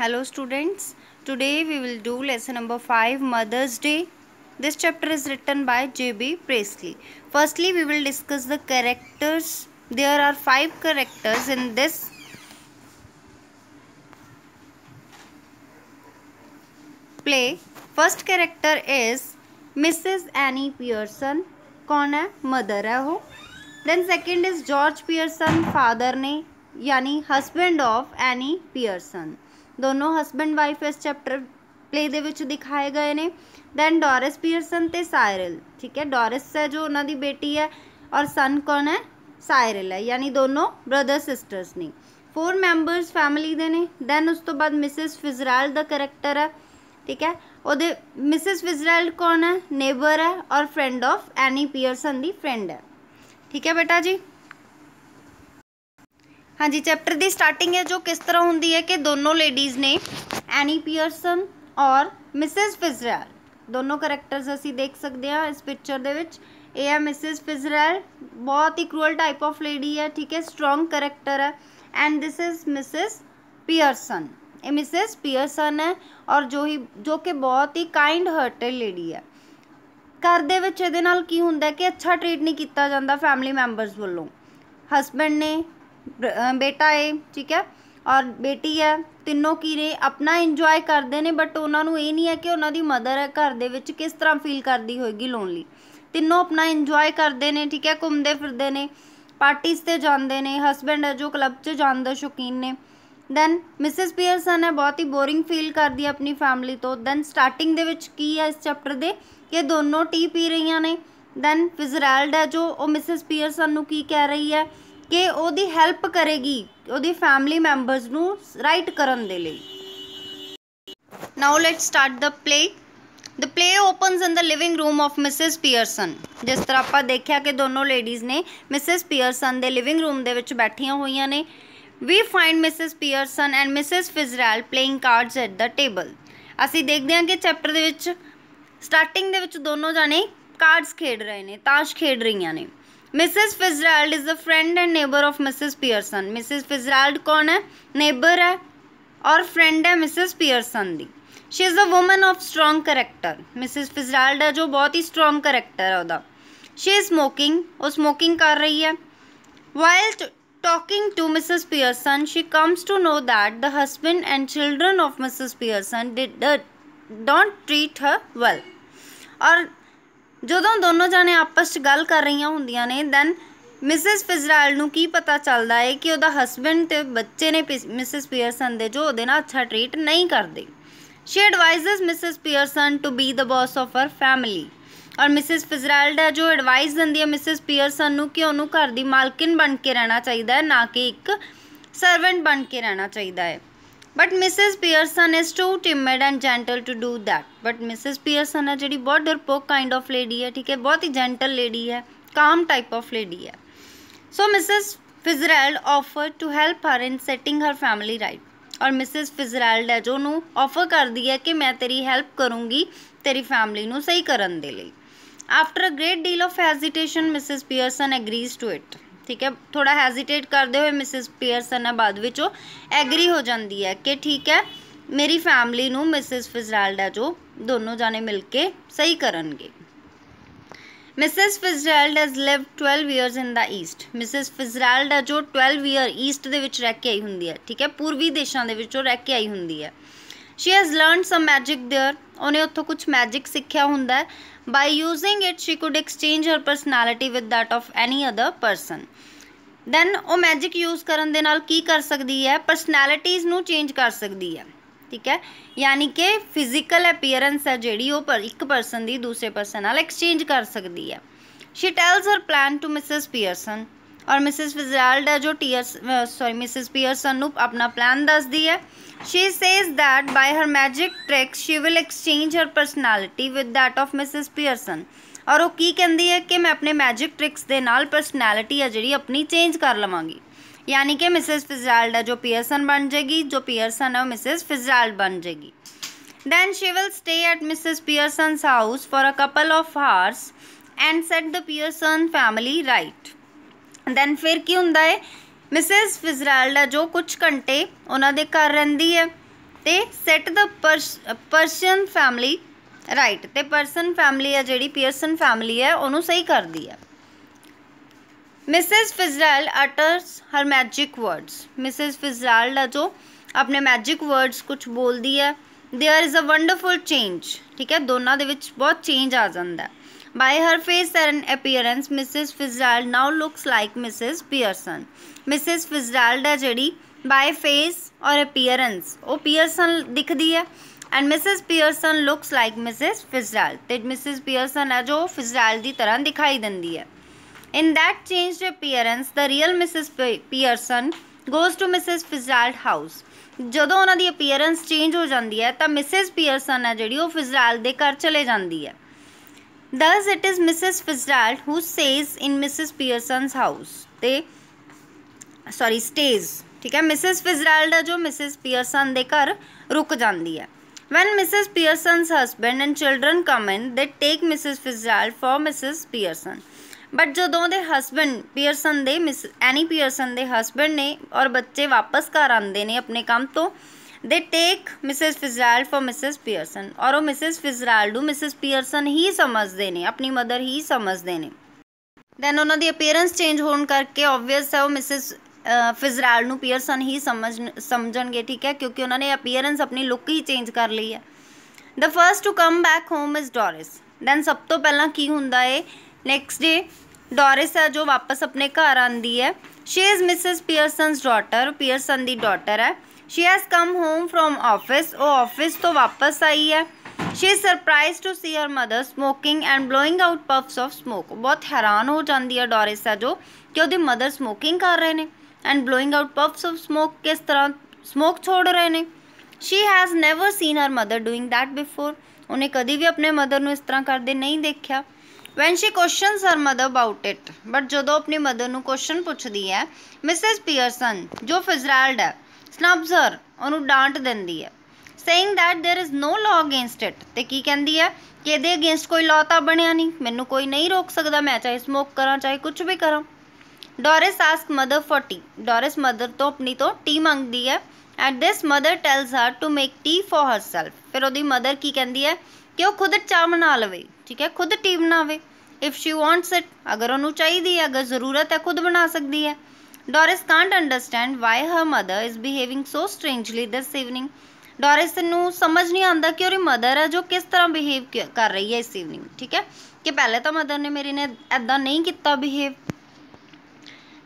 hello students today we will do lesson number 5 mother's day this chapter is written by jb presley firstly we will discuss the characters there are five characters in this play first character is mrs annie pearson कौन है mother है वो then second is George Pearson father ने यानी husband of Annie Pearson ਦੋਨੋਂ husband wife ਇਸ chapter play ਦੇ ਵਿੱਚ ਦਿਖਾਏ ਗਏ ਨੇ ਦੈਨ ਡੋਰਿਸ ਪੀਅਰਸਨ ਤੇ ਸਾਇਰਲ ਠੀਕ ਹੈ ਡੋਰਿਸ ਹੈ ਜੋ ਉਹਨਾਂ ਦੀ ਬੇਟੀ ਹੈ ਔਰ ਸਨ ਕੌਣ ਹੈ ਸਾਇਰਲ ਹੈ ਯਾਨੀ ਦੋਨੋਂ ਬ੍ਰਦਰ ਸਿਸਟਰਸ ਨੇ ਫੋਰ ਮੈਂਬਰਸ ਫੈਮਿਲੀ ਦੇ ਨੇ ਦੈਨ ਉਸ ਤੋਂ ਬਾਅਦ ਮਿਸਿਸ ਫਿਜ਼ਰਲ ਦਾ ਕੈਰੈਕਟਰ ਹੈ ਠੀਕ ਹੈ ਉਹਦੇ ਮਿਸਿਸ ਫਿਜ਼ਰਲ ਕੌਣ ਹੈ ਨੇਬਰ ਹੈ ਔਰ ਫਰੈਂਡ ਆਫ ਐਨੀ ਪੀਅਰਸਨ ਦੀ ਫਰੈਂਡ ਹੈ ਠੀਕ ਹੈ ਬੇਟਾ ਜੀ ਹਾਂਜੀ ਚੈਪਟਰ ਦੀ ਸਟਾਰਟਿੰਗ ਹੈ ਜੋ ਕਿਸ ਤਰ੍ਹਾਂ ਹੁੰਦੀ ਹੈ ਕਿ ਦੋਨੋਂ ਲੇਡੀਜ਼ ਨੇ ਐਨੀ ਪੀਅਰਸਨ ਔਰ ਮਿਸਿਸ ਫਿਜ਼ਰਲ ਦੋਨੋਂ ਕੈਰੈਕਟਰਸ ਅਸੀਂ ਦੇਖ ਸਕਦੇ ਹਾਂ ਇਸ ਪਿਕਚਰ ਦੇ ਵਿੱਚ ਇਹ ਹੈ ਮਿਸਿਸ ਫਿਜ਼ਰਲ ਬਹੁਤ ਹੀ ਕ੍ਰੂਅਲ ਟਾਈਪ ਆਫ ਲੇਡੀ ਹੈ ਠੀਕ ਹੈ ਸਟਰੋਂਗ ਕੈਰੈਕਟਰ ਹੈ and this is Mrs Pearson ਇਹ ਮਿਸਿਸ ਪੀਅਰਸਨ ਹੈ ਔਰ ਜੋ ਹੀ ਜੋ ਕਿ ਬਹੁਤ ਹੀ ਕਾਈਂਡ ਹਰਟਡ ਲੇਡੀ ਹੈ ਘਰ ਦੇ ਵਿੱਚ ਇਹਦੇ ਨਾਲ ਕੀ ਹੁੰਦਾ ਕਿ ਅੱਛਾ ਟ੍ਰੀਟ ਨਹੀਂ ਕੀਤਾ ਜਾਂਦਾ ਫੈਮਿਲੀ ਮੈਂਬਰਸ ਵੱਲੋਂ ਹਸਬੰਡ ਨੇ ਬੇਟਾ ਏ ਠੀਕ ਹੈ ਔਰ ਬੇਟੀ ਹੈ ਤਿੰਨੋਂ ਕੀ ਨੇ ਆਪਣਾ ਇੰਜੋਏ ਕਰਦੇ ਨੇ ਬਟ ਉਹਨਾਂ ਨੂੰ ਇਹ ਨਹੀਂ ਹੈ ਕਿ ਉਹਨਾਂ ਦੀ ਮਦਰ ਹੈ ਘਰ ਦੇ ਵਿੱਚ ਕਿਸ ਤਰ੍ਹਾਂ ਫੀਲ ਕਰਦੀ ਹੋਏਗੀ ਲੋਨਲੀ ਤਿੰਨੋਂ ਆਪਣਾ ਇੰਜੋਏ ਕਰਦੇ ਨੇ ਠੀਕ ਹੈ ਘੁੰਮਦੇ ਫਿਰਦੇ ਨੇ ਪਾਰਟੀਆਂ ਤੇ ਜਾਂਦੇ ਨੇ ਹਸਬੰਡ ਹੈ ਜੋ ਕਲੱਬ 'ਚ ਜਾਂਦਾ ਸ਼ੌਕੀਨ ਨੇ ਦੈਨ ਮਿਸਿਸ ਪੀਅਰਸਨ ਹੈ ਬਹੁਤ ਹੀ ਬੋਰਿੰਗ ਫੀਲ ਕਰਦੀ ਹੈ ਆਪਣੀ ਫੈਮਿਲੀ ਤੋਂ ਦੈਨ ਸਟਾਰਟਿੰਗ ਦੇ ਵਿੱਚ ਕੀ ਹੈ ਇਸ ਚੈਪਟਰ ਦੇ ਕਿ ਦੋਨੋਂ ਟੀ ਪੀ ਰਹੀਆਂ ਨੇ ਦੈਨ ਫਿਜ਼ਰੈਲਡ ਹੈ ਜੋ ਉਹ ਮਿਸਿਸ ਪੀਅਰਸਨ ਨੂੰ ਕੀ ਕਹਿ ਰਹੀ ਹੈ ਕਿ ਉਹਦੀ ਹੈਲਪ ਕਰੇਗੀ ਉਹਦੀ ਫੈਮਿਲੀ ਮੈਂਬਰਸ ਨੂੰ ਰਾਈਟ ਕਰਨ ਦੇ ਲਈ now let's start the play the play opens in the living room of Mrs Pearson ਜਿਸ ਤਰ੍ਹਾਂ ਆਪਾਂ ਦੇਖਿਆ ਕਿ ਦੋਨੋਂ ਲੇਡੀਜ਼ ਨੇ ਮਿਸਿਸ ਪੀਅਰਸਨ ਦੇ ਲਿਵਿੰਗ ਰੂਮ ਦੇ ਵਿੱਚ ਬੈਠੀਆਂ ਹੋਈਆਂ ਨੇ we find Mrs Pearson and Mrs Fitzgerald playing cards at the table ਅਸੀਂ ਦੇਖਦੇ ਹਾਂ ਕਿ ਚੈਪਟਰ ਦੇ ਵਿੱਚ ਸਟਾਰਟਿੰਗ ਦੇ ਵਿੱਚ ਦੋਨੋਂ ਜਾਣੇ ਕਾਰਡਸ ਖੇਡ ਰਹੇ ਨੇ ਤਾਸ਼ ਖੇਡ ਰਹੀਆਂ ਨੇ Mrs. Fitzgerald is a friend and neighbor of Mrs. Pearson. Mrs. Fitzgerald कौन है? Neighbor है और friend है Mrs. Pearson the. She is a woman of strong character. Mrs. Fitzgerald है जो बहुत ही strong character है उधर. She is smoking. वो smoking कर रही है. While talking to Mrs. Pearson, she comes to know that the husband and children of Mrs. Pearson did, did don't treat her well. और ਜਦੋਂ ਦੋਨੋਂ ਜਾਣੇ ਆਪਸ ਵਿੱਚ ਗੱਲ ਕਰ ਰਹੀਆਂ ਹੁੰਦੀਆਂ ਨੇ ਦੈਨ ਮਿਸਿਸ ਫਿਜ਼ਰਾਲਡ ਨੂੰ ਕੀ ਪਤਾ ਚੱਲਦਾ ਹੈ ਕਿ ਉਹਦਾ ਹਸਬੰਡ ਤੇ ਬੱਚੇ ਨੇ ਮਿਸਿਸ ਪੀਅਰਸਨ ਦੇ ਜੋ ਉਹਦੇ ਨਾਲ ਅੱਛਾ ਟ੍ਰੀਟ ਨਹੀਂ ਕਰਦੇ she advises Mrs Pearson to be the boss of her family ਔਰ ਮਿਸਿਸ ਫਿਜ਼ਰਾਲਡ ਦਾ ਜੋ ਐਡਵਾਈਸ ਦਿੰਦੀ ਹੈ ਮਿਸਿਸ ਪੀਅਰਸਨ ਨੂੰ ਕਿ ਉਹਨੂੰ ਘਰ ਦੀ ਮਾਲਕਿਨ ਬਣ ਕੇ ਰਹਿਣਾ ਚਾਹੀਦਾ ਹੈ ਨਾ ਕਿ ਇੱਕ ਸਰਵੈਂਟ ਬਣ ਕੇ ਰਹਿਣਾ ਚਾਹੀਦਾ ਹੈ but Mrs Pearson is too timid and gentle to do that but Mrs Pearson ਹੈ ਜਿਹੜੀ ਬਹੁਤ ਡਰਪੋਕ ਕਾਈਂਡ ਆਫ ਲੇਡੀ ਹੈ ਠੀਕ ਹੈ ਬਹੁਤ ਹੀ ਜੈਂਟਲ ਲੇਡੀ ਹੈ ਕਾਮ ਟਾਈਪ ਆਫ ਲੇਡੀ ਹੈ so Mrs Fitzgerald offer to help her in setting her family right ਔਰ ਮਿਸਿਸ ਫਿਜ਼ਰੈਲਡ ਹੈ ਜੋ ਨੂੰ ਆਫਰ ਕਰਦੀ ਹੈ ਕਿ ਮੈਂ ਤੇਰੀ ਹੈਲਪ ਕਰੂੰਗੀ ਤੇਰੀ ਫੈਮਿਲੀ ਨੂੰ ਸਹੀ ਕਰਨ ਦੇ ਲਈ after a great deal of hesitation Mrs Pearson agrees to it ਠੀਕ ਹੈ ਥੋੜਾ ਹੈਜ਼ਿਟੇਟ ਕਰਦੇ ਹੋਏ ਮਿਸਿਸ ਪੀਅਰਸਨ ਆ ਬਾਅਦ ਵਿੱਚ ਉਹ ਐਗਰੀ ਹੋ ਜਾਂਦੀ ਹੈ ਕਿ ਠੀਕ ਹੈ ਮੇਰੀ ਫੈਮਿਲੀ ਨੂੰ ਮਿਸਿਸ ਫਿਜ਼ਰਾਲਡਾ ਜੋ ਦੋਨੋਂ ਜਾਣੇ ਮਿਲ ਕੇ ਸਹੀ ਕਰਨਗੇ Mrs Fitzgerald has lived 12 years in the East Mrs Fitzgerald ਜੋ 12 ਇਅਰ ਈਸਟ ਦੇ ਵਿੱਚ ਰਹਿ ਕੇ ਆਈ ਹੁੰਦੀ ਹੈ ਠੀਕ ਹੈ ਪੂਰਬੀ ਦੇਸ਼ਾਂ ਦੇ ਵਿੱਚੋਂ ਰਹਿ ਕੇ ਆਈ ਹੁੰਦੀ ਹੈ she has learned some magic there ਉਹਨੇ ਉੱਥੋਂ ਕੁਝ ਮੈਜਿਕ ਸਿੱਖਿਆ ਹੁੰਦਾ by using it she could exchange her personality with that of any other person then ਉਹ ਮੈਜਿਕ ਯੂਜ਼ ਕਰਨ ਦੇ ਨਾਲ ਕੀ ਕਰ ਸਕਦੀ ਹੈ ਪਰਸਨੈਲਿਟੀਜ਼ ਨੂੰ ਚੇਂਜ ਕਰ ਸਕਦੀ ਹੈ ਠੀਕ ਹੈ ਯਾਨੀ ਕਿ ਫਿਜ਼ੀਕਲ ਅਪੀਅਰੈਂਸ ਹੈ ਜਿਹੜੀ ਉਹ ਇੱਕ ਪਰਸਨ ਦੀ ਦੂਸਰੇ ਪਰਸਨ ਨਾਲ ਐਕਸਚੇਂਜ ਕਰ ਸਕਦੀ ਹੈ she tells her plan to Mrs Pearson और मिसिज फिजराल्ड जो टीयर्स सॉरी मिसिज पियर्सन अपना प्लान दस दी है she says that by her magic tricks she will exchange her personality with that of Mrs Pearson और वो की कहती है कि मैं अपने मैजिक ट्रिक्स के नाल परसनैलिटी है जी अपनी चेंज कर लवागी यानी कि मिसिज फिजराल्ड जो पियर्सन बन जाएगी जो पियर्सन है वो मिसिज फिजराल्ड बन जाएगी then she will stay at Mrs Pearson house for a couple of hours and set the Pearson family right then ਫਿਰ ਕੀ ਹੁੰਦਾ ਹੈ ਮਿਸਿਸ ਫਿਜ਼ਰਲਡਾ ਜੋ ਕੁਝ ਘੰਟੇ ਉਹਨਾਂ ਦੇ ਘਰ ਰਹਿੰਦੀ ਹੈ ਤੇ set the Pearson family right ਤੇ ਪਰਸਨ ਫੈਮਿਲੀ ਹੈ ਜਿਹੜੀ ਪੀਅਰਸਨ ਫੈਮਿਲੀ ਹੈ ਉਹਨੂੰ ਸਹੀ ਕਰਦੀ ਹੈ Mrs Fitzgerald utters her magic words Mrs Fitzgerald ਜੋ ਆਪਣੇ ਮੈਜਿਕ ਵਰਡਸ ਕੁਝ ਬੋਲਦੀ ਹੈ there is a wonderful change ठीक है दोनों ਦੇ ਵਿੱਚ ਬਹੁਤ ਚੇਂਜ ਆ ਜਾਂਦਾ ਹੈ By her face and appearance, Mrs. Fitzgerald now looks like Mrs. Pearson. Mrs. Fitzgerald ਹੈ ਜਿਹੜੀ by face or appearance ਉਹ Pearson ਦਿਖਦੀ ਹੈ and Mrs. Pearson looks like Mrs. Fitzgerald ਤੇ Mrs. Pearson ਹੈ ਜੋ Fitzgerald ਦੀ ਤਰ੍ਹਾਂ ਦਿਖਾਈ ਦਿੰਦੀ ਹੈ In that changed appearance, the real Mrs. Pearson goes to Mrs. Fitzgerald house. ਜਦੋਂ ਉਹਨਾਂ ਦੀ ਅਪੀਅਰੈਂਸ ਚੇਂਜ ਹੋ ਜਾਂਦੀ ਹੈ ਤਾਂ ਮਿਸਿਸ ਪੀਅਰਸਨ ਹੈ ਜਿਹੜੀ ਉਹ ਫਿਜ਼ਰਾਲ ਦੇ ਘਰ ਚਲੇ ਜਾਂਦੀ ਹੈ Thus, it is Mrs. Fitzgerald who stays in Mrs. Pearson's house. They, sorry, stays. ਠੀਕ ਹੈ ਮਿਸਿਸ ਫਿਜ਼ਰਲਡ ਜੋ ਮਿਸਿਸ ਪੀਅਰਸਨ ਦੇ ਘਰ ਰੁਕ ਜਾਂਦੀ ਹੈ when mrs pearson's husband and children come in they take mrs fitzgerald for mrs pearson but ਜਦੋਂ ਦੇ ਹਸਬੰਡ ਪੀਅਰਸਨ ਦੇ ਮਿਸ ਐਨੀ ਪੀਅਰਸਨ ਦੇ ਹਸਬੰਡ ਨੇ ਔਰ ਬੱਚੇ ਵਾਪਸ ਘਰ ਆਉਂਦੇ ਨੇ ਆਪਣੇ ਕੰਮ ਤੋਂ they take Mrs Fitzgerald for Mrs Pearson ਔਰ ਉਹ ਮਿਸਿਸ ਫਿਜ਼ਰਾਲਡ ਨੂੰ ਮਿਸਿਸ ਪੀਅਰਸਨ ਹੀ ਸਮਝਦੇ ਨੇ ਆਪਣੀ ਮਦਰ ਹੀ ਸਮਝਦੇ ਨੇ ਦੈਨ ਉਹਨਾਂ ਦੀ ਅਪੀਅਰੈਂਸ ਚੇਂਜ ਹੋਣ ਕਰਕੇ ਆਬਵੀਅਸ ਹੈ ਉਹ ਮਿਸਿਸ ਫਿਜ਼ਰਾਲਡ ਨੂੰ ਪੀਅਰਸਨ ਹੀ ਸਮਝ ਸਮਝਣਗੇ ਠੀਕ ਹੈ ਕਿਉਂਕਿ ਉਹਨਾਂ ਨੇ ਅਪੀਅਰੈਂਸ ਆਪਣੀ ਲੁੱਕ ਹੀ ਚੇਂਜ ਕਰ ਲਈ ਹੈ the first to come back home is Doris then ਸਭ ਤੋਂ ਪਹਿਲਾਂ ਕੀ ਹੁੰਦਾ ਏ ਨੈਕਸਟ ਡੇ ਡੋਰਿਸ ਹੈ ਜੋ ਵਾਪਸ ਆਪਣੇ ਘਰ ਆਂਦੀ ਹੈ she is Mrs Pearson's daughter Pearson ਦੀ ਡਾਟਰ ਹੈ she has come home from office ਉਹ ਆਫਿਸ ਤੋਂ ਵਾਪਸ ਆਈ ਹੈ she is surprised to see her mother smoking and blowing out puffs of smoke ਬਹੁਤ ਹੈਰਾਨ ਹੋ ਜਾਂਦੀ ਹੈ ਡੋਰਿਸ ਆ ਜੋ ਕਿ ਉਹਦੀ ਮਦਰ ਸਮੋਕਿੰਗ ਕਰ ਰਹੇ ਨੇ and blowing out puffs of smoke ਕਿਸ ਤਰ੍ਹਾਂ ਸਮੋਕ ਛੋੜ ਰਹੇ ਨੇ she has never seen her mother doing that before ਉਹਨੇ ਕਦੀ ਵੀ ਆਪਣੇ ਮਦਰ ਨੂੰ ਇਸ ਤਰ੍ਹਾਂ ਕਰਦੇ ਨਹੀਂ ਦੇਖਿਆ when she questions her mother about it but ਜਦੋਂ ਆਪਣੀ ਮਦਰ ਨੂੰ ਕੁਐਸਚਨ ਪੁੱਛਦੀ ਹੈ ਮਿਸਿਸ ਪੀਅਰਸਨ ਜੋ ਫਿਜ਼ਰਾਲਡ ਹੈ ਸਨਬਸ ਉਹਨੂੰ ਡਾਂਟ ਦਿੰਦੀ ਹੈ saying that there is no law against it ਤੇ ਕੀ ਕਹਿੰਦੀ ਹੈ ਕਿ ਇਹਦੇ ਅਗੇਂਸਟ ਕੋਈ ਲਾਅ ਤਾਂ ਬਣਿਆ ਨਹੀਂ ਮੈਨੂੰ ਕੋਈ ਨਹੀਂ ਰੋਕ ਸਕਦਾ ਮੈਂ ਚਾਹੇ ਸਮੋਕ ਕਰਾਂ ਚਾਹੇ ਕੁਝ ਵੀ ਕਰਾਂ Doris ask mother for tea Doris mother ਤੋਂ ਆਪਣੀ ਤੋਂ ਟੀ ਮੰਗਦੀ ਹੈ at this mother tells her to make tea for herself ਫਿਰ ਉਹਦੀ ਮਦਰ ਕੀ ਕਹਿੰਦੀ ਹੈ ਕਿ ਉਹ ਖੁਦ ਚਾਹ ਬਣਾ ਲਵੇ ਠੀਕ ਹੈ ਖੁਦ ਟੀ ਬਣਾਵੇ ਇਫ ਸ਼ੀ ਵਾਂਟਸ ਇਟ ਅਗਰ ਉਹਨੂੰ ਚਾਹੀਦੀ ਹੈ ਅਗਰ ਜ਼ਰੂਰਤ ਹੈ ਖੁਦ ਬਣਾ ਸਕਦੀ ਹੈ Doris can't understand why her mother is behaving so strangely this evening. Doris ਨੂੰ ਸਮਝ ਨਹੀਂ ਆਉਂਦਾ ਕਿ ਉਹਦੀ ਮਦਰ ਹੈ ਜੋ ਕਿਸ ਤਰ੍ਹਾਂ ਬਿਹੇਵ ਕਰ ਰਹੀ ਹੈ ਇਸ ਈਵਨਿੰਗ ਠੀਕ ਹੈ ਕਿ ਪਹਿਲੇ ਤਾਂ ਮਦਰ ਨੇ ਮੇਰੀ ਨੇ ਐਦਾਂ ਨਹੀਂ ਕੀਤਾ behave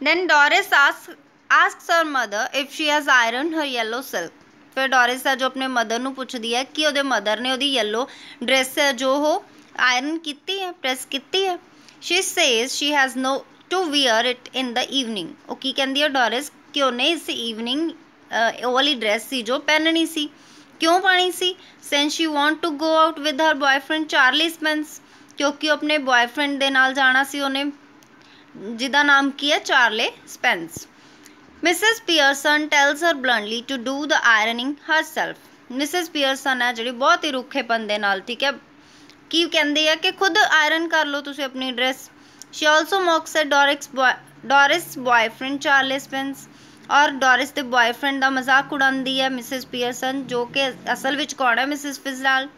then Doris ask asks her mother if she has iron her yellow silk ਫਿਰ ਡੋਰਿਸ ਹੈ ਜੋ ਆਪਣੇ ਮਦਰ ਨੂੰ ਪੁੱਛਦੀ ਹੈ ਕਿ ਉਹਦੇ ਮਦਰ ਨੇ ਉਹਦੀ ਯੈਲੋ ਡਰੈਸ ਹੈ ਜੋ ਉਹ ਆਇਰਨ ਕੀਤੀ ਹੈ ਪ੍ਰੈਸ ਕੀਤੀ ਹੈ she says she has no to wear it in the evening ਉਹ ਕੀ ਕਹਿੰਦੀ ਹੈ ਡੋਰਿਸ ਕਿਉਂ ਨੇ ਇਸ ਈਵਨਿੰਗ ਉਹ ਵਾਲੀ ਡਰੈਸ ਸੀ ਜੋ ਪਹਿਨਣੀ ਸੀ ਕਿਉਂ ਪਾਣੀ ਸੀ since she want to go out with her boyfriend Charlie Spence ਕਿਉਂਕਿ ਆਪਣੇ ਬॉयਫ੍ਰੈਂਡ ਦੇ ਨਾਲ ਜਾਣਾ ਸੀ ਉਹਨੇ ਜਿਹਦਾ ਨਾਮ ਕੀ ਹੈ Charlie Spence Mrs Pearson tells her bluntly to do the ironing herself Mrs Pearson ਹੈ ਜਿਹੜੀ ਬਹੁਤ ਹੀ ਰੁੱਖੇਪਨ ਦੇ ਨਾਲ ਠੀਕ ਹੈ ਕੀ ਕਹਿੰਦੇ ਆ ਕਿ ਖੁਦ ਆਇਰਨ ਕਰ ਲਓ ਤੁਸੀਂ ਆਪਣੀ dress She also mocks at Doris boy, Doris' boyfriend Charles Spence ਔਰ ਡੋਰਿਸ ਦੇ ਬॉयਫ੍ਰੈਂਡ ਦਾ ਮਜ਼ਾਕ ਉਡਾਉਂਦੀ ਹੈ ਮਿਸਿਸ ਪੀਅਰਸਨ ਜੋ ਕਿ ਅਸਲ ਵਿੱਚ ਕੌਣ ਹੈ Mrs Fitzgerald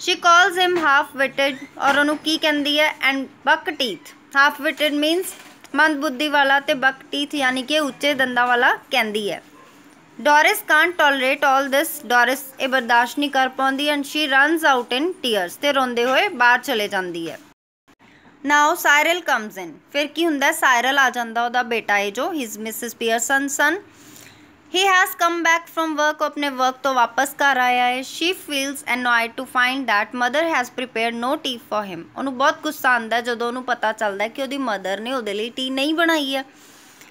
she calls him half witted ਔਰ ਉਹਨੂੰ ਕੀ ਕਹਿੰਦੀ ਹੈ ਐਂਡ ਬਕ ਟੀਥ ਹਾਫ ਵਿਟਡ ਮੀਨਸ ਮੰਦ ਬੁੱਧੀ ਵਾਲਾ ਤੇ ਬਕ ਟੀਥ ਯਾਨੀ ਕਿ ਉੱਚੇ ਦੰਦਾਂ ਵਾਲਾ ਕਹਿੰਦੀ ਹੈ Doris can't tolerate 올 this Doris ਇਹ ਬਰਦਾਸ਼ਤ ਨਹੀਂ ਕਰ ਪਾਉਂਦੀ and she runs out in tears ਤੇ ਰੋਂਦੇ ਹੋਏ ਬਾਹਰ ਚਲੇ ਜਾਂਦੀ ਹੈ ਨਾਓ ਸਾਇਰਲ ਕਮਸ ਇਨ ਫਿਰ ਕੀ ਹੁੰਦਾ ਸਾਇਰਲ ਆ ਜਾਂਦਾ ਉਹਦਾ ਬੇਟਾ ਹੈ ਜੋ his Mrs Pearson son he has come back from work ਆਪਣੇ ਵਰਕ ਤੋਂ ਵਾਪਸ ਘਰ ਆਇਆ ਹੈ she feels annoyed to find that mother has prepared no tea for him ਉਹਨੂੰ ਬਹੁਤ ਗੁੱਸਾ ਆਉਂਦਾ ਜਦੋਂ ਉਹਨੂੰ ਪਤਾ ਚੱਲਦਾ ਕਿ ਉਹਦੀ ਮਦਰ ਨੇ ਉਹਦੇ ਲਈ ਟੀ ਨਹੀਂ ਬਣਾਈ ਹੈ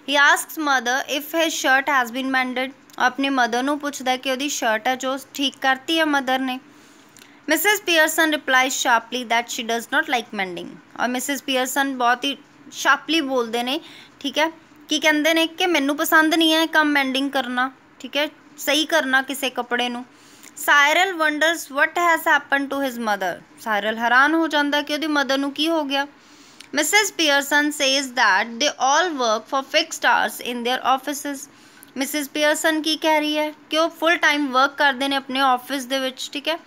he asks mother if his shirt has been mended ਆਪਣੇ ਮਦਰ ਨੂੰ ਪੁੱਛਦਾ ਕਿ ਉਹਦੀ ਸ਼ਰਟ ਹੈ ਜੋ ਠੀਕ ਕਰਤੀ ਹੈ ਮਦਰ ਨੇ Mrs. Pearson replies sharply that she does not like mending ਔਰ Mrs. Pearson ਬਹੁਤ ਹੀ sharply ਬੋਲਦੇ ਨੇ ਠੀਕ ਹੈ ਕੀ ਕਹਿੰਦੇ ਨੇ ਕਿ ਮੈਨੂੰ ਪਸੰਦ ਨਹੀਂ ਹੈ ਕੰਮ ਮੈਂਡਿੰਗ ਕਰਨਾ ਠੀਕ ਹੈ ਸਹੀ ਕਰਨਾ ਕਿਸੇ ਕੱਪੜੇ ਨੂੰ Cyril wonders what has happen to his mother Cyril ਹੈਰਾਨ ਹੋ ਜਾਂਦਾ ਕਿ ਉਹਦੀ ਮਦਰ ਨੂੰ ਕੀ ਹੋ ਗਿਆ Mrs. Pearson says that they all work for fixed hours in their offices. Mrs. Pearson ਕੀ ਕਹਿ ਰਹੀ ਹੈ ਕਿ ਉਹ ਫੁੱਲ ਟਾਈਮ ਵਰਕ ਕਰਦੇ ਨੇ ਆਪਣੇ ਆਫਿਸ ਦੇ ਵਿੱਚ ਠੀਕ ਹੈ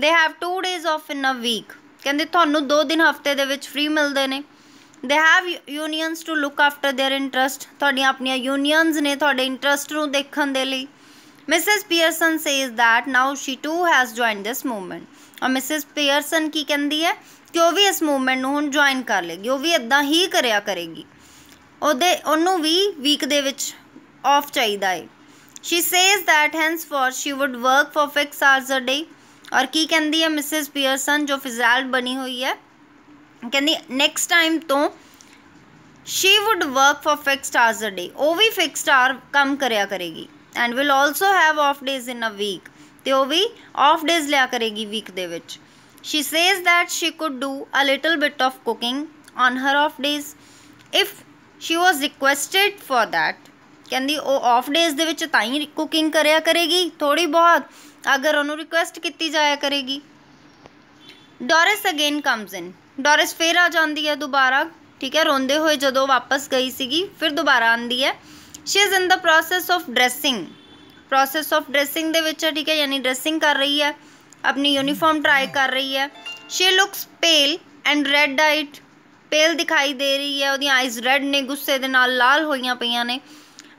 they have 2 days off in a week ਕਹਿੰਦੇ ਤੁਹਾਨੂੰ 2 ਦਿਨ ਹਫਤੇ ਦੇ ਵਿੱਚ ਫ੍ਰੀ ਮਿਲਦੇ ਨੇ they have unions to look after their interest ਤੁਹਾਡੀਆਂ ਆਪਣੀਆਂ ਯੂਨੀਅਨਸ ਨੇ ਤੁਹਾਡੇ ਇੰਟਰਸਟ ਨੂੰ ਦੇਖਣ ਦੇ ਲਈ Mrs Pearson says that now she too has joined this movement ਔਰ ਮਿਸਿਸ ਪੀਅਰਸਨ ਕੀ ਕਹਿੰਦੀ ਹੈ ਕਿ ਉਹ ਵੀ ਇਸ ਮੂਵਮੈਂਟ ਨੂੰ ਹੁਣ ਜੁਆਇਨ ਕਰ ਲੇਗੀ ਉਹ ਵੀ ਇਦਾਂ ਹੀ ਕਰਿਆ ਕਰੇਗੀ ਉਹਦੇ ਉਹਨੂੰ ਵੀ ਵੀਕ ਦੇ ਵਿੱਚ ਆਫ ਚਾਹੀਦਾ ਹੈ she says that henceforth she would work for 6 hours a day ਔਰ ਕੀ ਕਹਿੰਦੀ ਹੈ ਮਿਸਿਸ ਪੀਅਰਸਨ ਜੋ ਫਿਜ਼ਰਲਡ ਬਣੀ ਹੋਈ ਹੈ ਕਹਿੰਦੀ ਨੈਕਸਟ ਟਾਈਮ ਤੋਂ she would work for fixed hours a day ਉਹ ਵੀ ਫਿਕਸਡ ਆਵਰ ਕੰਮ ਕਰਿਆ ਕਰੇਗੀ and will also have off days in a week ਤੇ ਉਹ ਵੀ ਆਫ ਡੇਜ਼ ਲਿਆ ਕਰੇਗੀ ਵੀਕ ਦੇ ਵਿੱਚ she says that she could do a little bit of cooking on her off days if she was requested for that ਕਹਿੰਦੀ ਉਹ of days ਦੇ ਵਿੱਚ ਤਾਂ ਹੀ ਕੁਕਿੰਗ ਕਰਿਆ ਕਰੇਗੀ ਥੋੜੀ ਬਹੁਤ ਅਗਰ ਉਹਨੂੰ ਰਿਕੁਐਸਟ ਕੀਤੀ ਜਾਇਆ ਕਰੇਗੀ Doris again comes in Doris ਫੇਰ ਆ ਜਾਂਦੀ ਹੈ ਦੁਬਾਰਾ ਠੀਕ ਹੈ ਰੋਂਦੇ ਹੋਏ ਜਦੋਂ ਵਾਪਸ ਗਈ ਸੀਗੀ ਫਿਰ ਦੁਬਾਰਾ ਆਂਦੀ ਹੈ she is in the process of dressing process of dressing ਦੇ ਵਿੱਚ ਠੀਕ ਹੈ ਯਾਨੀ ਡਰੈਸਿੰਗ ਕਰ ਰਹੀ ਹੈ ਆਪਣੀ ਯੂਨੀਫਾਰਮ ਟਰਾਈ ਕਰ ਰਹੀ ਹੈ she looks pale and red eyed pale ਦਿਖਾਈ ਦੇ ਰਹੀ ਹੈ ਉਹਦੀਆਂ ਆਈਜ਼ ਰੈਡ ਨੇ ਗੁੱਸੇ ਦੇ ਨਾਲ ਲਾਲ ਹੋਈਆਂ ਪਈਆਂ ਨੇ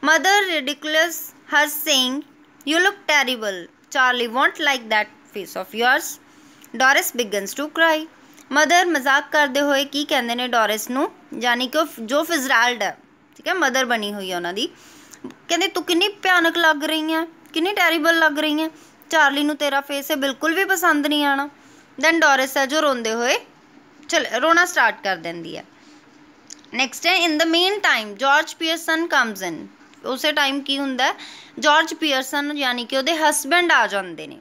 mother ridicules her saying you look terrible Charlie won't like that face of yours. Doris begins to cry. Mother ਮਜ਼ਾਕ ਕਰਦੇ ਹੋਏ ਕੀ ਕਹਿੰਦੇ ਨੇ ਡੋਰਿਸ ਨੂੰ ਯਾਨੀ ਕਿ ਜੋ ਫਿਜ਼ਰਾਲਡ ਹੈ ਠੀਕ ਹੈ ਮਦਰ ਬਣੀ ਹੋਈ ਹੈ ਉਹਨਾਂ ਦੀ ਕਹਿੰਦੇ ਤੂੰ ਕਿੰਨੀ ਭਿਆਨਕ ਲੱਗ ਰਹੀ ਹੈ ਕਿੰਨੀ ਟੈਰੀਬਲ ਲੱਗ ਰਹੀ ਹੈ ਚਾਰਲੀ ਨੂੰ ਤੇਰਾ ਫੇਸ ਬਿਲਕੁਲ ਵੀ ਪਸੰਦ ਨਹੀਂ ਆਣਾ ਦੈਨ ਡੋਰਿਸ ਹੈ ਜੋ ਰੋਂਦੇ ਹੋਏ ਚਲ ਰੋਣਾ ਸਟਾਰਟ ਕਰ ਦਿੰਦੀ ਹੈ ਨੈਕਸਟ ਹੈ in the mean time George Pearson comes in ਉਸੇ ਟਾਈਮ ਕੀ ਹੁੰਦਾ ਜਾਰਜ ਪੀਅਰਸਨ ਯਾਨੀ ਕਿ ਉਹਦੇ ਹਸਬੰਡ ਆ ਜਾਂਦੇ ਨੇ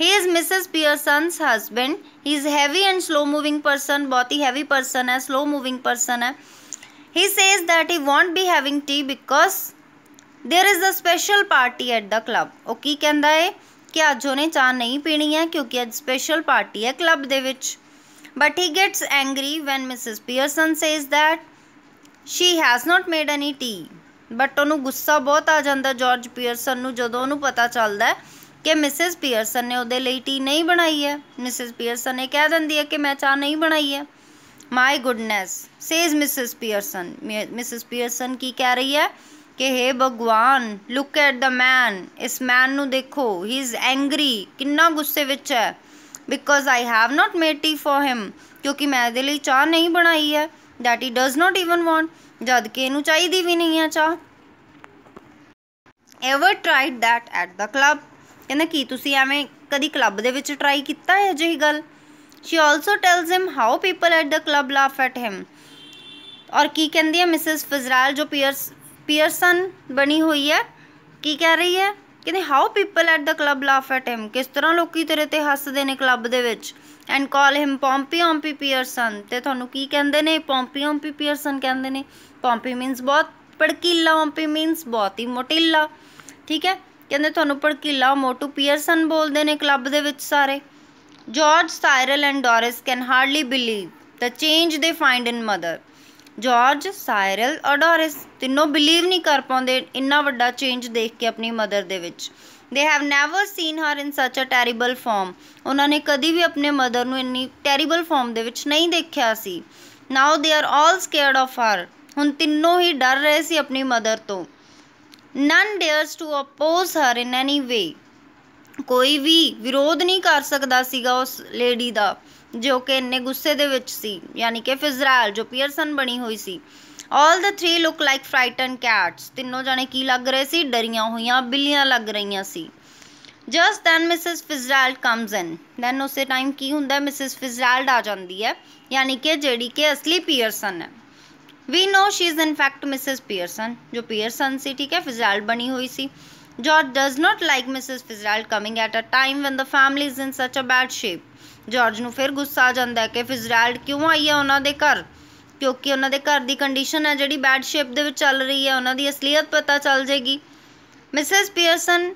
he is Mrs Pearson's husband he is heavy and slow moving person ਬਹੁਤ ਹੀ ਹੈਵੀ ਪਰਸਨ ਹੈ ਸਲੋ ਮੂਵਿੰਗ ਪਰਸਨ ਹੈ he says that he won't be having tea because there is a special party at the club ਉਹ ਕੀ ਕਹਿੰਦਾ ਹੈ ਕਿ ਅੱਜ ਉਹਨੇ ਚਾਹ ਨਹੀਂ ਪੀਣੀ ਹੈ ਕਿਉਂਕਿ ਅੱਜ ਸਪੈਸ਼ਲ ਪਾਰਟੀ ਹੈ ਕਲੱਬ ਦੇ ਵਿੱਚ but he gets angry when Mrs Pearson says that she has not made any tea but ਉਹਨੂੰ ਗੁੱਸਾ ਬਹੁਤ ਆ ਜਾਂਦਾ ਜਾਰਜ ਪੀਅਰਸਨ ਨੂੰ ਜਦੋਂ ਉਹਨੂੰ ਪਤਾ ਚੱਲਦਾ ਕਿ ਮਿਸਿਸ ਪੀਅਰਸਨ ਨੇ ਉਹਦੇ ਲਈ ਟੀ ਨਹੀਂ ਬਣਾਈ ਹੈ ਮਿਸਿਸ ਪੀਅਰਸਨ ਨੇ ਕਹਿ ਦਿੰਦੀ ਹੈ ਕਿ ਮੈਂ ਚਾਹ ਨਹੀਂ ਬਣਾਈ ਹੈ my goodness says Mrs Pearson Mrs Pearson ਕੀ ਕਹਿ ਰਹੀ ਹੈ ਕਿ हे ਭਗਵਾਨ ਲੁੱਕ ਐਟ ਦਾ ਮੈਨ ਇਸ ਮੈਨ ਨੂੰ ਦੇਖੋ ਹੀ ਇਜ਼ ਐਂਗਰੀ ਕਿੰਨਾ ਗੁੱਸੇ ਵਿੱਚ ਹੈ because I have not made tea for him ਕਿਉਂਕਿ ਮੈਂ ਇਹਦੇ ਲਈ ਚਾਹ ਨਹੀਂ ਬਣਾਈ ਹੈ that he does not even want ਜਦ ਕਿ ਇਹਨੂੰ ਚਾਹੀਦੀ ਵੀ ਨਹੀਂ ਆ ਚਾਹ ever tried that at the club ਕਹਿੰਦਾ ਕੀ ਤੁਸੀਂ ਐਵੇਂ ਕਦੀ ਕਲੱਬ ਦੇ ਵਿੱਚ ਟਰਾਈ ਕੀਤਾ ਹੈ ਅਜਿਹੀ ਗੱਲ she also tells him how people at the club laugh at him ਔਰ ਕੀ ਕਹਿੰਦੀ ਹੈ ਮਿਸਿਸ ਫਜ਼ਰਾਲ ਜੋ ਪੀਅਰਸ ਪੀਅਰਸਨ ਬਣੀ ਹੋਈ ਹੈ ਕੀ ਕਹਿ ਰਹੀ ਹੈ ਕਹਿੰਦੇ how people at the club laugh at him ਕਿਸ ਤਰ੍ਹਾਂ ਲੋਕੀ ਤੇਰੇ ਤੇ ਹੱਸਦੇ ਨੇ ਕਲੱਬ ਦੇ ਵਿੱਚ ਐਂਡ ਕਾਲ ਹਿਮ ਪੌਂਪੀ ਓਂਪੀ ਪੀਅਰਸਨ ਤੇ ਤੁਹਾਨੂੰ ਕੀ ਕਹਿੰਦੇ ਨੇ ਪੌਂਪੀ ਓਂਪੀ ਪੀਅਰਸਨ ਕਹਿੰਦੇ ਨੇ ਪੌਂਪੀ ਮੀਨਸ ਬਹੁਤ ਪੜਕੀਲਾ ਪੌਂਪੀ ਮੀਨਸ ਬਹੁਤ ਹੀ ਮੋਟੀਲਾ ਠੀਕ ਹੈ ਕਹਿੰਦੇ ਤੁਹਾਨੂੰ ਪੜਕੀਲਾ ਮੋਟੂ ਪੀਅਰਸਨ ਬੋਲਦੇ ਨੇ ਕਲੱਬ ਦੇ ਵਿੱਚ ਸਾਰੇ George Cyril and Doris can hardly believe the change they find in mother George Cyril ਔਰ ਡੋਰਿਸ ਤਿੰਨੋਂ ਬਿਲੀਵ ਨਹੀਂ ਕਰ ਪਾਉਂਦੇ ਇੰਨਾ ਵੱਡਾ ਚੇਂਜ ਦੇਖ ਕੇ ਆਪਣੀ ਮਦਰ ਦੇ ਵਿੱਚ they have never seen her in such a terrible farm ਉਹਨਾਂ ਨੇ ਕਦੀ ਵੀ ਆਪਣੇ ਮਦਰ ਨੂੰ ਇੰਨੀ ਟੈਰੀਬਲ ਫਾਰਮ ਦੇ ਵਿੱਚ ਨਹੀਂ ਦੇਖਿਆ ਸੀ now they are all scared of her ਹੁਣ ਤਿੰਨੋਂ ਹੀ ਡਰ ਰਹੇ ਸੀ ਆਪਣੀ ਮਦਰ ਤੋਂ none dares to oppose her in any way ਕੋਈ ਵੀ ਵਿਰੋਧ ਨਹੀਂ ਕਰ ਸਕਦਾ ਸੀਗਾ ਉਸ ਲੇਡੀ ਦਾ ਜੋ ਕਿ ਇੰਨੇ ਗੁੱਸੇ ਦੇ ਵਿੱਚ ਸੀ ਯਾਨੀ ਕਿ ਫਿਜ਼ਰਾਲ ਜੋ ਪੀਅਰਸਨ ਬਣੀ ਹੋਈ ਸੀ all the 3 look like frightened cats ਤਿੰਨੋਂ ਜਾਣੇ ਕੀ ਲੱਗ ਰਹੇ ਸੀ ਡਰੀਆਂ ਹੋਈਆਂ ਬਿੱਲੀਆਂ ਲੱਗ ਰਹੀਆਂ ਸੀ just then Mrs Fitzgerald comes in then ਉਸੇ ਟਾਈਮ ਕੀ ਹੁੰਦਾ ਮਿਸਿਸ ਫਿਜ਼ਰਾਲਡ ਆ ਜਾਂਦੀ ਹੈ ਯਾਨੀ ਕਿ ਜਿਹੜੀ ਕਿ ਅਸਲੀ ਪੀਅਰਸਨ ਹੈ we know she is in fact Mrs Pearson ਜੋ ਪੀਅਰਸਨ ਸੀ ਠੀਕ ਹੈ ਫਿਜ਼ਰਾਲਡ ਬਣੀ ਹੋਈ ਸੀ George does not like Mrs Fitzgerald coming at a time when the family is in such a bad shape George ਨੂੰ ਫਿਰ ਗੁੱਸਾ ਆ ਜਾਂਦਾ ਹੈ ਕਿ ਫਿਜ਼ਰਾਲਡ ਕਿਉਂ ਆਈ ਹੈ ਉਹਨਾਂ ਦੇ ਘਰ ਕਿਉਂਕਿ ਉਹਨਾਂ ਦੇ ਘਰ ਦੀ ਕੰਡੀਸ਼ਨ ਹੈ ਜਿਹੜੀ ਬੈਡ ਸ਼ੇਪ ਦੇ ਵਿੱਚ ਚੱਲ ਰਹੀ ਹੈ ਉਹਨਾਂ ਦੀ ਅਸਲੀਅਤ ਪਤਾ ਚੱਲ ਜੇਗੀ Mrs Pearson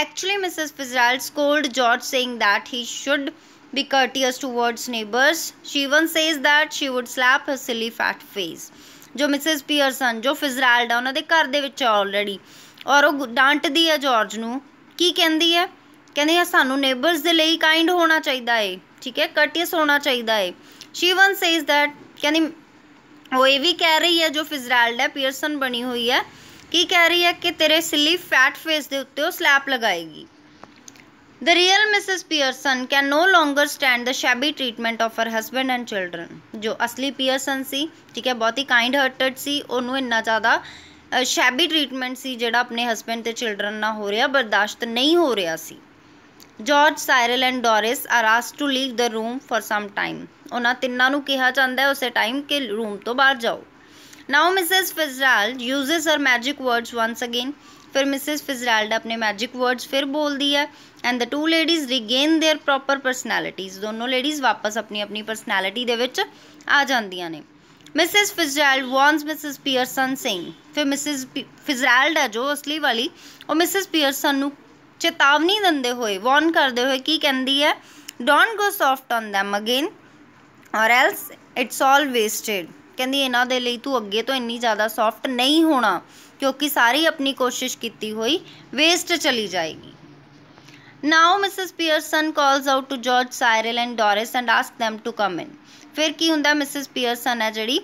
actually Mrs Fitzgerald scold George saying that he should be courteous towards neighbors. She even says that she would slap her silly fat face. ਜੋ ਮਿਸਿਸ ਪੀਅਰਸਨ ਜੋ ਫਿਜ਼ਰੈਲਡ ਆ ਉਹਨਾਂ ਦੇ ਘਰ ਦੇ ਵਿੱਚ ਆਲਰੇਡੀ ਔਰ ਉਹ ਡਾਂਟਦੀ ਆ ਜਾਰਜ ਨੂੰ ਕੀ ਕਹਿੰਦੀ ਹੈ ਕਹਿੰਦੀ ਆ ਸਾਨੂੰ ਨੇਬਰਸ ਦੇ ਲਈ ਕਾਈਂਡ ਹੋਣਾ ਚਾਹੀਦਾ ਏ ਠੀਕ ਹੈ ਕਰਟੀਅਸ ਹੋਣਾ ਚਾਹੀਦਾ ਏ ਸ਼ੀਵਨ ਸੇਜ਼ ਦੈਟ ਕਹਿੰਦੀ ਉਹ ਇਹ ਵੀ ਕਹਿ ਰਹੀ ਹੈ ਜੋ ਫਿਜ਼ਰੈਲਡ ਹੈ ਪੀਅਰਸਨ ਬਣੀ ਹੋਈ ਹੈ ਕੀ ਕਹਿ ਰਹੀ ਹੈ ਕਿ ਤੇਰੇ ਸਿੱਲੀ ਫੈਟ ਫੇਸ ਦੇ ਉੱਤੇ ਉਹ ਸਲੈਪ ਲਗਾਏਗੀ The real Mrs. Pearson can no longer stand the shabby treatment of her husband and children. ਜੋ ਅਸਲੀ ਪੀਅਰਸਨ ਸੀ ਠੀਕ ਹੈ ਬਹੁਤ ਹੀ ਕਾਈਂਡ ਹਾਰਟਡ ਸੀ ਉਹਨੂੰ ਇੰਨਾ ਜ਼ਿਆਦਾ ਸ਼ੈਬੀ ਟ੍ਰੀਟਮੈਂਟ ਸੀ ਜਿਹੜਾ ਆਪਣੇ ਹਸਬੰਡ ਤੇ ਚਿਲਡਰਨ ਨਾਲ ਹੋ ਰਿਹਾ ਬਰਦਾਸ਼ਤ ਨਹੀਂ ਹੋ ਰਿਹਾ ਸੀ George Cyril and Doris are asked to leave the room for some time ਉਹਨਾਂ ਤਿੰਨਾਂ ਨੂੰ ਕਿਹਾ ਜਾਂਦਾ ਹੈ ਉਸੇ ਟਾਈਮ ਕਿ ਰੂਮ ਤੋਂ ਬਾਹਰ ਜਾਓ now Mrs Fitzgerald uses her magic words once again ਫਿਰ ਮਿਸਿਸ ਫਿਜ਼ਰਲਡ ਆਪਣੇ ਮੈਜਿਕ ਵਰਡਸ ਫਿਰ ਬੋਲਦੀ ਹੈ and the two ladies regain their proper personalities ਦੋਨੋਂ ਲੇਡੀਜ਼ ਵਾਪਸ ਆਪਣੀ ਆਪਣੀ ਪਰਸਨੈਲਿਟੀ ਦੇ ਵਿੱਚ ਆ ਜਾਂਦੀਆਂ ਨੇ Mrs Fitzgerald warns Mrs Pearson ਸਿੰਘ ਫਿਰ ਮਿਸਿਸ ਫਿਜ਼ਰਲਡ ਜੋ ਅਸਲੀ ਵਾਲੀ ਉਹ ਮਿਸਿਸ ਪੀਅਰਸਨ ਨੂੰ ਚੇਤਾਵਨੀ ਦਿੰਦੇ ਹੋਏ ਵਾਰਨ ਕਰਦੇ ਹੋਏ ਕੀ ਕਹਿੰਦੀ ਹੈ don't go soft on them again or else it's all wasted ਕਹਿੰਦੀ ਇਹਨਾਂ ਦੇ ਲਈ ਤੂੰ ਅੱਗੇ ਤੋਂ ਇੰਨੀ ਜ਼ਿਆਦਾ ਸੌਫਟ ਨਹੀਂ ਹੋਣਾ ਕਿਉਂਕਿ ਸਾਰੀ ਆਪਣੀ ਕੋਸ਼ਿਸ਼ ਕੀਤੀ ਹੋਈ ਵੇਸਟ ਚਲੀ ਜਾਏਗੀ now Mrs Pearson calls out to George Cyril and Doris and ask them to come in ਫਿਰ ਕੀ ਹੁੰਦਾ ਮਿਸਸ ਪੀਅਰਸਨ ਹੈ ਜਿਹੜੀ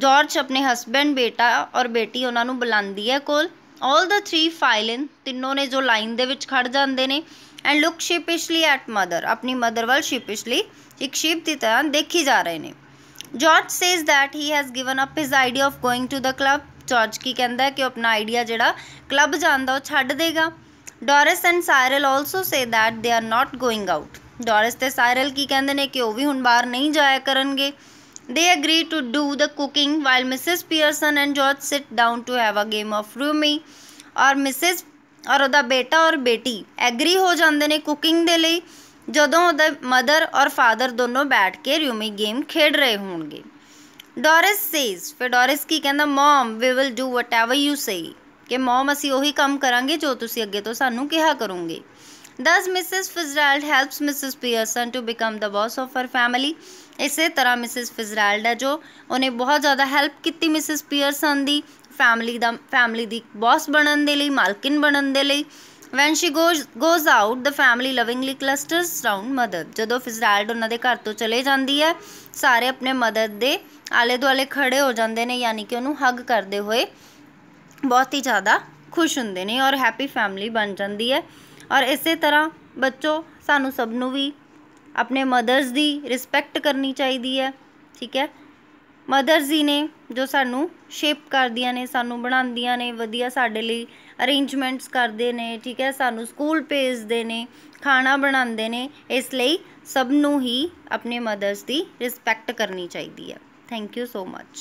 ਜਾਰਜ ਆਪਣੇ ਹਸਬੰਡ ਬੇਟਾ ਔਰ ਬੇਟੀ ਉਹਨਾਂ ਨੂੰ ਬੁਲਾਉਂਦੀ ਹੈ ਕੋਲ ਆਲ ਦਾ 3 ਫਾਈਲ ਇਨ ਤਿੰਨੋਂ ਨੇ ਜੋ ਲਾਈਨ ਦੇ ਵਿੱਚ ਖੜ ਜਾਂਦੇ ਨੇ and look sheepishly at mother ਆਪਣੀ ਮਦਰ ਵੱਲ ਸ਼ਿਪਿਸ਼ਲੀ ਇੱਕ ਸ਼ੀਪ ਦੀ ਤਰ੍ਹਾਂ ਦੇਖੀ ਜਾ ਰਹੇ ਨੇ George says that he has given up his idea of going to the club George ਕੀ ਕਹਿੰਦਾ ਕਿ ਆਪਣਾ ਆਈਡੀਆ ਜਿਹੜਾ ਕਲੱਬ ਜਾਂਦਾ ਉਹ ਛੱਡ ਦੇਗਾ Doris and Cyril also say that they are not going out Doris ਤੇ ਸਾਇਰਲ ਕੀ ਕਹਿੰਦੇ ਨੇ ਕਿ ਉਹ ਵੀ ਹੁਣ ਬਾਹਰ ਨਹੀਂ ਜਾਇਆ ਕਰਨਗੇ they agree to do the cooking while Mrs Pearson and George sit down to have a game of rummy ਔਰ ਮਿਸਿਸ ਔਰ ਉਹਦਾ ਬੇਟਾ ਔਰ ਬੇਟੀ ਐਗਰੀ ਹੋ ਜਾਂਦੇ ਨੇ ਕੁਕਿੰਗ ਦੇ ਲਈ ਜਦੋਂ ਉਹਦਾ ਮਦਰ ਔਰ ਫਾਦਰ ਦੋਨੋਂ ਬੈਠ ਕੇ ਰੂਮੀ ਗੇਮ ਖੇਡ ਰਹੇ ਹੋਣਗੇ ਡੋਰਿਸ ਸੇਜ਼ ਫਿਰ ਡੋਰਿਸ ਕੀ ਕਹਿੰਦਾ mum we will do whatever you say ਕਿ ਮਮ ਅਸੀਂ ਉਹੀ ਕੰਮ ਕਰਾਂਗੇ ਜੋ ਤੁਸੀਂ ਅੱਗੇ ਤੋਂ ਸਾਨੂੰ ਕਿਹਾ ਕਰੋਗੇ ਦਸ Mrs Fitzgerald helps Mrs Pearson to become the boss of her family ਇਸੇ ਤਰ੍ਹਾਂ ਮਿਸਿਸ ਫਿਜ਼ਰਲਡ ਹੈ ਜੋ ਉਹਨੇ ਬਹੁਤ ਜ਼ਿਆਦਾ ਹੈਲਪ ਕੀਤੀ ਮਿਸਿਸ ਪੀਅਰਸਨ ਦੀ ਫੈਮਿਲੀ ਦਾ ਫੈਮਿਲੀ ਦੀ ਬੌਸ ਬਣਨ ਦੇ ਲਈ ਮਾਲਕਿਨ ਬਣਨ ਦੇ ਲਈ when she goes out the family lovingly clusters round mother ਜਦੋਂ ਫਿਜ਼ਰਾਲਡ ਉਹਨਾਂ ਦੇ ਘਰ ਤੋਂ ਚਲੇ ਜਾਂਦੀ ਹੈ ਸਾਰੇ ਆਪਣੇ ਮਦਰ ਦੇ ਆਲੇ ਦੁਆਲੇ ਖੜੇ ਹੋ ਜਾਂਦੇ ਨੇ ਯਾਨੀ ਕਿ ਉਹਨੂੰ ਹੱਗ ਕਰਦੇ ਹੋਏ ਬਹੁਤ ਹੀ ਜ਼ਿਆਦਾ ਖੁਸ਼ ਹੁੰਦੇ ਨੇ ਔਰ ਹੈਪੀ ਫੈਮਿਲੀ ਬਣ ਜਾਂਦੀ ਹੈ ਔਰ ਇਸੇ ਤਰ੍ਹਾਂ ਬੱਚੋ ਸਾਨੂੰ ਸਭ ਨੂੰ ਵੀ ਆਪਣੇ ਮਦਰਸ ਦੀ ਰਿਸਪੈਕਟ ਕਰਨੀ ਚਾਹੀਦੀ ਹੈ ਠੀਕ ਹੈ ਮਦਰ ਜੀ ਨੇ ਜੋ ਸਾਨੂੰ ਸ਼ੇਪ ਕਰਦੀਆਂ ਨੇ ਸਾਨੂੰ ਬਣਾਉਂਦੀਆਂ ਨੇ ਵਧੀਆ ਸਾਡੇ ਲਈ ਅਰੇਂਜਮੈਂਟਸ ਕਰਦੇ ਨੇ ਠੀਕ ਹੈ ਸਾਨੂੰ ਸਕੂਲ ਭੇਜਦੇ ਨੇ ਖਾਣਾ ਬਣਾਉਂਦੇ ਨੇ ਇਸ ਲਈ ਸਭ ਨੂੰ ਹੀ ਆਪਣੇ ਮਦਰਸ ਦੀ ਰਿਸਪੈਕਟ ਕਰਨੀ ਚਾਹੀਦੀ ਹੈ ਥੈਂਕ ਯੂ ਸੋ ਮੱਚ